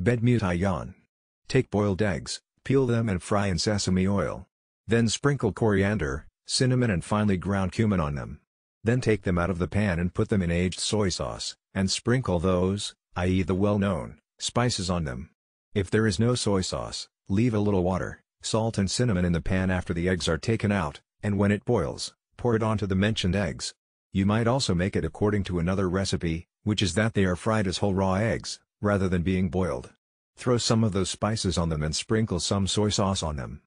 Bedmutayan. Take boiled eggs, peel them and fry in sesame oil. Then sprinkle coriander, cinnamon and finely ground cumin on them. Then take them out of the pan and put them in aged soy sauce, and sprinkle those, i.e. the well-known, spices on them. If there is no soy sauce, leave a little water, salt and cinnamon in the pan after the eggs are taken out, and when it boils, pour it onto the mentioned eggs. You might also make it according to another recipe, which is that they are fried as whole raw eggs rather than being boiled. Throw some of those spices on them and sprinkle some soy sauce on them.